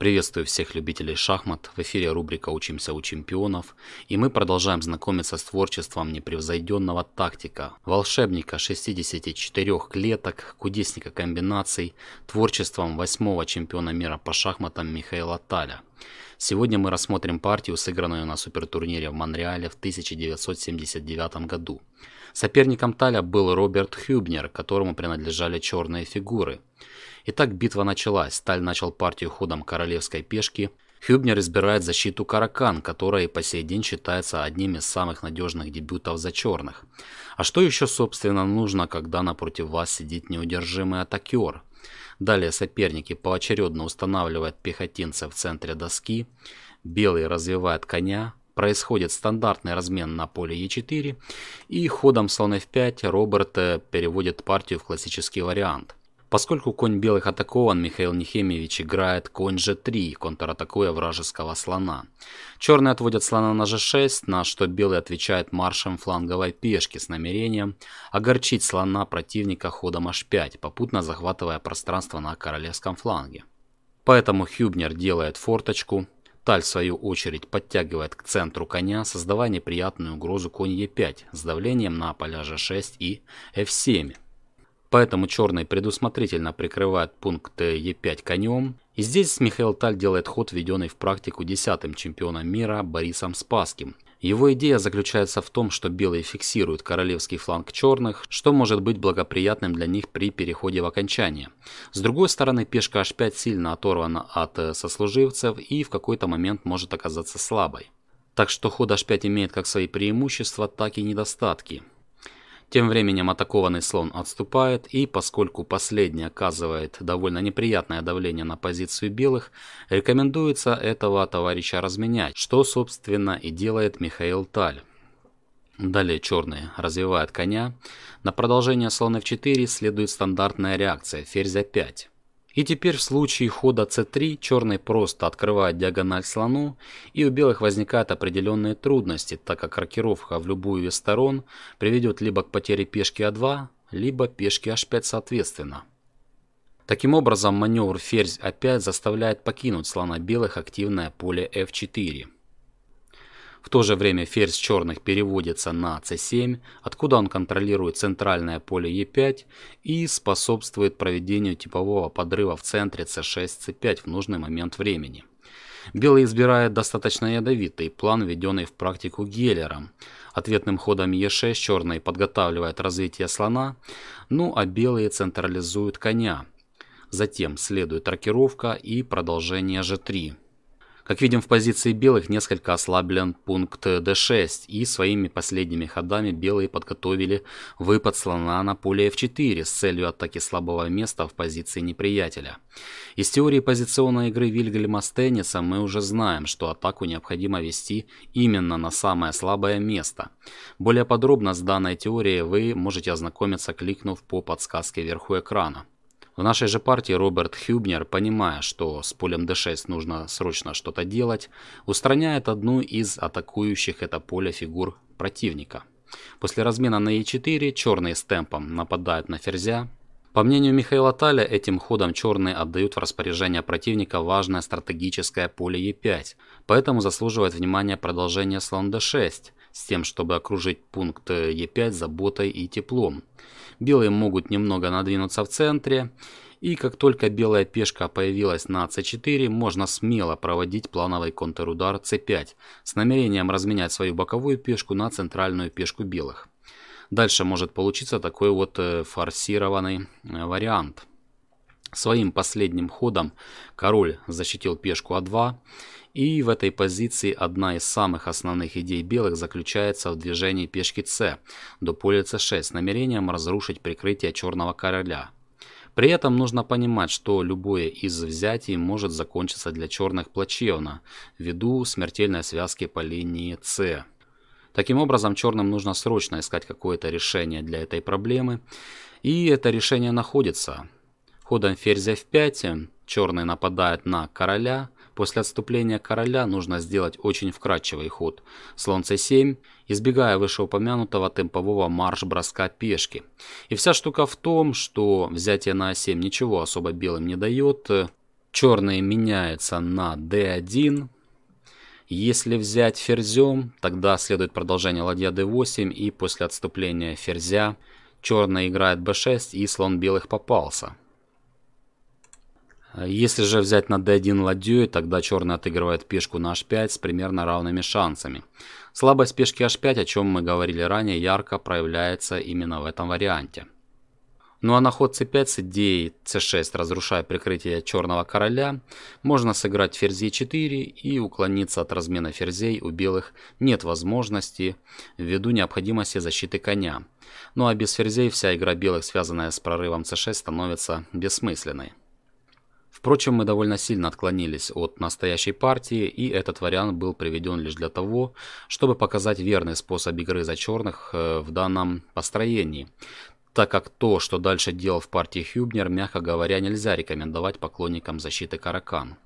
Приветствую всех любителей шахмат, в эфире рубрика «Учимся у чемпионов», и мы продолжаем знакомиться с творчеством непревзойденного тактика, волшебника 64 клеток, кудесника комбинаций, творчеством восьмого чемпиона мира по шахматам Михаила Таля. Сегодня мы рассмотрим партию, сыгранную на супертурнире в Монреале в 1979 году. Соперником Таля был Роберт Хюбнер, которому принадлежали черные фигуры. Итак, битва началась. Таль начал партию ходом королевской пешки. Хюбнер избирает защиту Каракан, которая и по сей день считается одним из самых надежных дебютов за черных. А что еще, собственно, нужно, когда напротив вас сидит неудержимый атакер? Далее соперники поочередно устанавливают пехотинцев в центре доски, белый развивает коня, происходит стандартный размен на поле e 4 и ходом слон F5 Роберт э, переводит партию в классический вариант. Поскольку конь белых атакован, Михаил Нехемевич играет конь g3, контратакуя вражеского слона. Черные отводят слона на g6, на что белый отвечает маршем фланговой пешки с намерением огорчить слона противника ходом h5, попутно захватывая пространство на королевском фланге. Поэтому Хюбнер делает форточку, Таль, в свою очередь, подтягивает к центру коня, создавая неприятную угрозу конь Е5 с давлением на поля Ж6 и F7. Поэтому черный предусмотрительно прикрывает пункт Е5 конем. И здесь Михаил Таль делает ход, введенный в практику десятым чемпионом мира Борисом Спасским – его идея заключается в том, что белые фиксируют королевский фланг черных, что может быть благоприятным для них при переходе в окончание. С другой стороны, пешка h5 сильно оторвана от э, сослуживцев и в какой-то момент может оказаться слабой. Так что ход h5 имеет как свои преимущества, так и недостатки. Тем временем атакованный слон отступает, и поскольку последний оказывает довольно неприятное давление на позицию белых, рекомендуется этого товарища разменять, что собственно и делает Михаил Таль. Далее черные развивают коня. На продолжение слона f4 следует стандартная реакция ферзь a5. И теперь в случае хода c3 черный просто открывает диагональ слону, и у белых возникают определенные трудности, так как рокировка в любую из сторон приведет либо к потере пешки а2, либо пешки h5 соответственно. Таким образом маневр ферзь опять а заставляет покинуть слона белых активное поле f4. В то же время ферзь черных переводится на c7, откуда он контролирует центральное поле e5 и способствует проведению типового подрыва в центре c6, c5 в нужный момент времени. Белый избирает достаточно ядовитый план, введенный в практику Геллером. Ответным ходом Е6 черный подготавливает развитие слона, ну а белые централизуют коня. Затем следует рокировка и продолжение G3. Как видим в позиции белых несколько ослаблен пункт d6 и своими последними ходами белые подготовили выпад слона на поле f4 с целью атаки слабого места в позиции неприятеля. Из теории позиционной игры Вильгельма Стенниса мы уже знаем, что атаку необходимо вести именно на самое слабое место. Более подробно с данной теорией вы можете ознакомиться кликнув по подсказке вверху экрана. В нашей же партии Роберт Хюбнер, понимая, что с полем d6 нужно срочно что-то делать, устраняет одну из атакующих это поле фигур противника. После размена на e4 черные с темпом нападают на ферзя. По мнению Михаила Таля, этим ходом черные отдают в распоряжение противника важное стратегическое поле e5, поэтому заслуживает внимания продолжение слон d6, с тем, чтобы окружить пункт э, Е5 заботой и теплом. Белые могут немного надвинуться в центре, и как только белая пешка появилась на c4, можно смело проводить плановый контрудар c5 с намерением разменять свою боковую пешку на центральную пешку белых. Дальше может получиться такой вот э, форсированный э, вариант – Своим последним ходом король защитил пешку А2, и в этой позиции одна из самых основных идей белых заключается в движении пешки С до поля С6 с намерением разрушить прикрытие черного короля. При этом нужно понимать, что любое из взятий может закончиться для черных плачевно, ввиду смертельной связки по линии С. Таким образом, черным нужно срочно искать какое-то решение для этой проблемы, и это решение находится – Ходом ферзя f5 черные нападают на короля. После отступления короля нужно сделать очень вкрадчивый ход. Слон c7, избегая вышеупомянутого темпового марш-броска пешки. И вся штука в том, что взятие на a7 ничего особо белым не дает. Черные меняются на d1, если взять ферзем, тогда следует продолжение ладья d8 и после отступления ферзя черный играет b6 и слон белых попался. Э, если же взять на d1 ладью, тогда черный отыгрывает пешку на h5 с примерно равными шансами. Слабость пешки h5, о чем мы говорили ранее, ярко проявляется именно в этом варианте. Ну а на ход c5 с идеей c6, разрушая прикрытие черного короля, можно сыграть ферзь e4 и уклониться от размена ферзей. У белых нет возможности ввиду необходимости защиты коня. Ну а без ферзей вся игра белых, связанная с прорывом c6, становится бессмысленной. Впрочем, мы довольно сильно отклонились от настоящей партии, и этот вариант был приведен лишь для того, чтобы показать верный способ игры за черных э, в данном построении, так как то, что дальше делал в партии Хюбнер, мягко говоря, нельзя рекомендовать поклонникам защиты Каракан.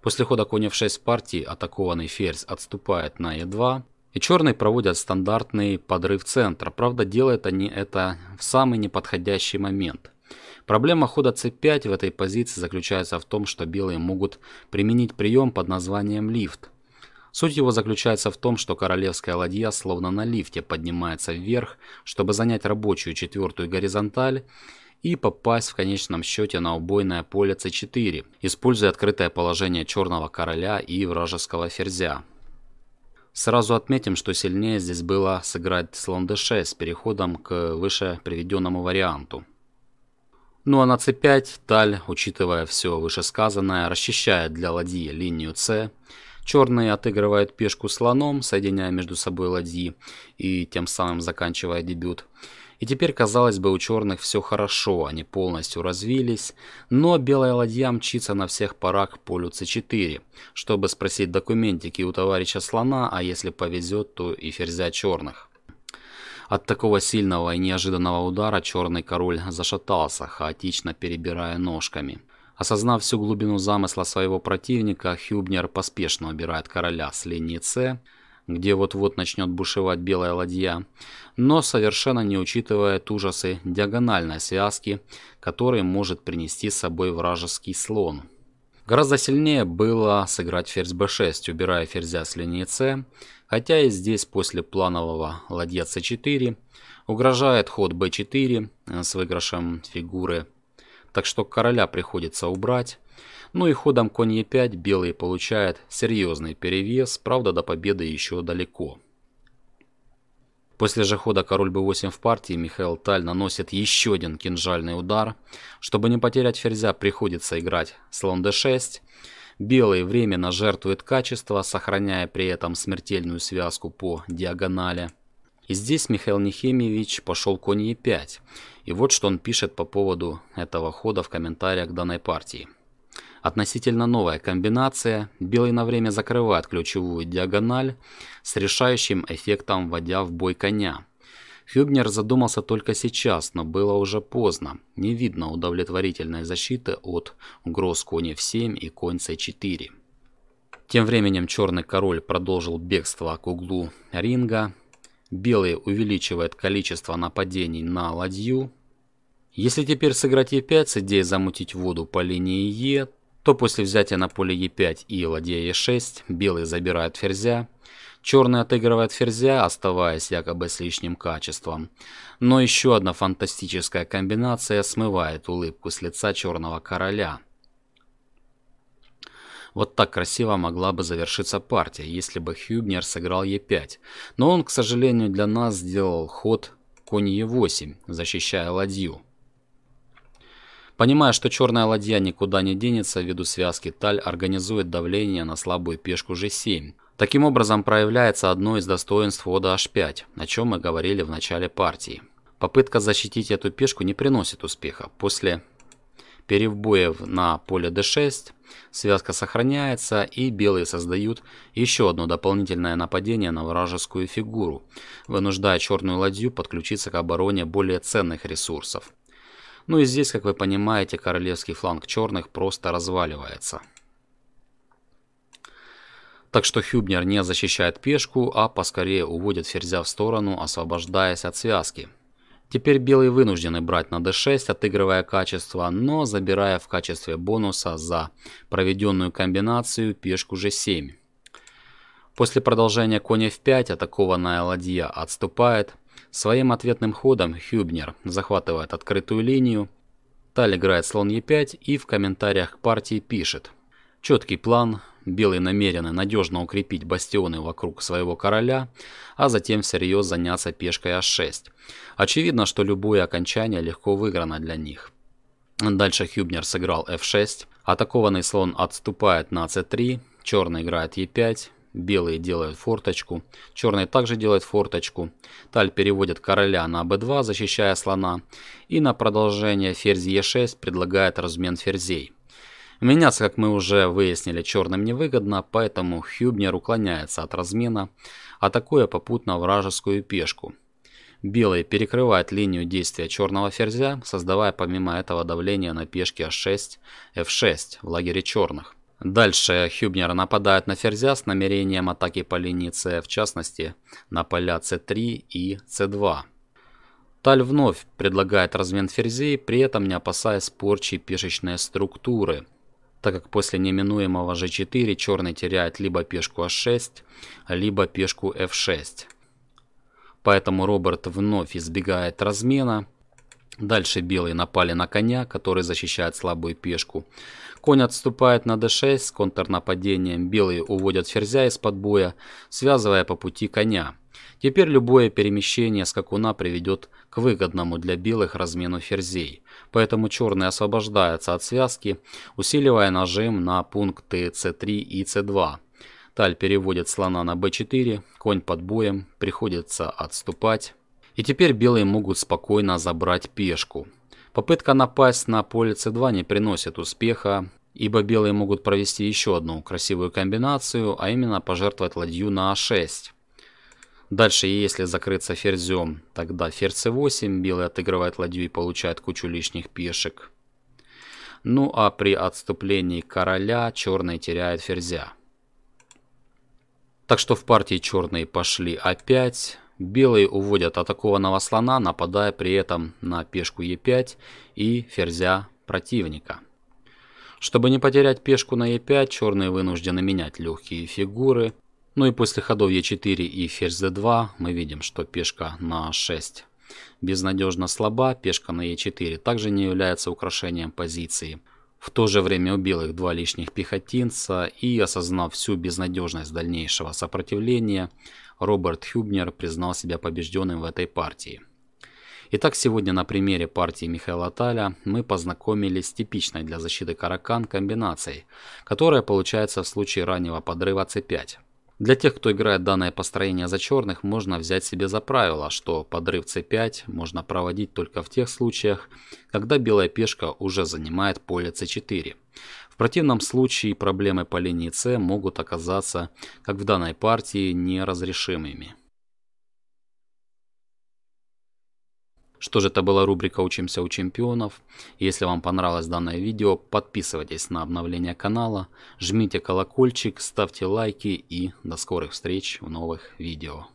После хода коня в 6 партии атакованный ферзь отступает на е 2 и черные проводят стандартный подрыв центра, правда делают они это в самый неподходящий момент. Проблема хода c5 в этой позиции заключается в том, что белые могут применить прием под названием лифт. Суть его заключается в том, что королевская ладья словно на лифте поднимается вверх, чтобы занять рабочую четвертую горизонталь и попасть в конечном счете на убойное поле c4, используя открытое положение черного короля и вражеского ферзя. Сразу отметим, что сильнее здесь было сыграть слон d6 с переходом к выше приведенному варианту. Ну а на c5 Таль, учитывая все вышесказанное, расчищает для ладьи линию c. Черные отыгрывают пешку слоном, соединяя между собой ладьи и тем самым заканчивая дебют. И теперь, казалось бы, у черных все хорошо, они полностью развились, но белая ладья мчится на всех парах к полю c4, чтобы спросить документики у товарища слона, а если повезет, то и ферзя черных. От такого сильного и неожиданного удара черный король зашатался, хаотично перебирая ножками. Осознав всю глубину замысла своего противника, Хюбнер поспешно убирает короля с линии С, где вот-вот начнет бушевать белая ладья, но совершенно не учитывает ужасы диагональной связки, который может принести с собой вражеский слон. Гораздо сильнее было сыграть ферзь b6, убирая ферзя с линии c. Хотя и здесь после планового ладья c4 угрожает ход b4 э, с выигрышем фигуры. Так что короля приходится убрать. Ну и ходом конь e5 белый получает серьезный перевес, правда до победы еще далеко. После же хода король b8 в партии Михаил Таль наносит еще один кинжальный удар. Чтобы не потерять ферзя, приходится играть слон d6. Белый временно жертвует качество, сохраняя при этом смертельную связку по диагонали. И здесь Михаил Нехемевич пошел конь Е5. И вот что он пишет по поводу этого хода в комментариях к данной партии. Относительно новая комбинация. Белый на время закрывает ключевую диагональ с решающим эффектом вводя в бой коня. Хюбнер задумался только сейчас, но было уже поздно. Не видно удовлетворительной защиты от угроз конь F7 и конь C4. Тем временем черный король продолжил бегство к углу ринга. Белый увеличивает количество нападений на ладью. Если теперь сыграть e5 с идеей замутить воду по линии Е, то после взятия на поле e5 и ладья e6 белый забирает ферзя. Черный отыгрывает ферзя, оставаясь якобы с лишним качеством. Но еще одна фантастическая комбинация смывает улыбку с лица черного короля. Вот так красиво могла бы завершиться партия, если бы Хюбнер сыграл Е5. Но он, к сожалению, для нас сделал ход конь Е8, защищая ладью. Понимая, что черная ладья никуда не денется, ввиду связки Таль организует давление на слабую пешку g7, Таким образом проявляется одно из достоинств хода h5, о чем мы говорили в начале партии. Попытка защитить эту пешку не приносит успеха. После перебоев на поле d6 связка сохраняется и белые создают еще одно дополнительное нападение на вражескую фигуру, вынуждая черную ладью подключиться к обороне более ценных ресурсов. Ну и здесь, как вы понимаете, королевский фланг черных просто разваливается. Так что Хюбнер не защищает пешку, а поскорее уводит ферзя в сторону, освобождаясь от связки. Теперь белые вынуждены брать на d6, отыгрывая качество, но забирая в качестве бонуса за проведенную комбинацию пешку g7. После продолжения коня f5 атакованная ладья отступает. Своим ответным ходом Хюбнер захватывает открытую линию. Таль играет слон e5 и в комментариях к партии пишет. Четкий план, белые намерены надежно укрепить бастионы вокруг своего короля, а затем всерьез заняться пешкой А6. Очевидно, что любое окончание легко выиграно для них. Дальше Хюбнер сыграл F6, атакованный слон отступает на c3, черный играет e5, белые делают форточку, черный также делает форточку, таль переводит короля на b2, защищая слона, и на продолжение ферзь e6 предлагает размен ферзей. Меняться, как мы уже выяснили, черным невыгодно, поэтому Хюбнер уклоняется от размена, атакуя попутно вражескую пешку. Белый перекрывает линию действия черного ферзя, создавая помимо этого давление на пешки А6, F6 в лагере черных. Дальше Хюбнер нападает на ферзя с намерением атаки по линии c, в частности на поля c 3 и c 2 Таль вновь предлагает размен ферзей, при этом не опасаясь порчи пешечной структуры – так как после неминуемого g4 черный теряет либо пешку h6, либо пешку f6. Поэтому Роберт вновь избегает размена. Дальше белые напали на коня, который защищает слабую пешку. Конь отступает на d6 с контрнападением. Белые уводят ферзя из-под боя, связывая по пути коня. Теперь любое перемещение скакуна приведет к к выгодному для белых размену ферзей, поэтому черные освобождаются от связки, усиливая нажим на пункты c3 и c2. Таль переводит слона на b4, конь под боем, приходится отступать. И теперь белые могут спокойно забрать пешку. Попытка напасть на поле c2 не приносит успеха, ибо белые могут провести еще одну красивую комбинацию, а именно пожертвовать ладью на a а 6 Дальше, если закрыться ферзем, тогда ферзь c8, белый отыгрывает ладью и получает кучу лишних пешек. Ну а при отступлении короля черный теряет ферзя. Так что в партии черные пошли опять. Белые уводят атакованного слона, нападая при этом на пешку e5 и ферзя противника. Чтобы не потерять пешку на e5, черные вынуждены менять легкие фигуры. Ну и после ходов Е4 и ферзь d2 мы видим, что пешка на А6 безнадежно слаба, пешка на Е4 также не является украшением позиции. В то же время у белых два лишних пехотинца и осознав всю безнадежность дальнейшего сопротивления, Роберт Хюбнер признал себя побежденным в этой партии. Итак, сегодня на примере партии Михаила Таля мы познакомились с типичной для защиты каракан комбинацией, которая получается в случае раннего подрыва c5. Для тех, кто играет данное построение за черных, можно взять себе за правило, что подрыв c5 можно проводить только в тех случаях, когда белая пешка уже занимает поле c4. В противном случае проблемы по линии c могут оказаться, как в данной партии, неразрешимыми. Что же это была рубрика «Учимся у чемпионов». Если вам понравилось данное видео, подписывайтесь на обновление канала, жмите колокольчик, ставьте лайки и до скорых встреч в новых видео.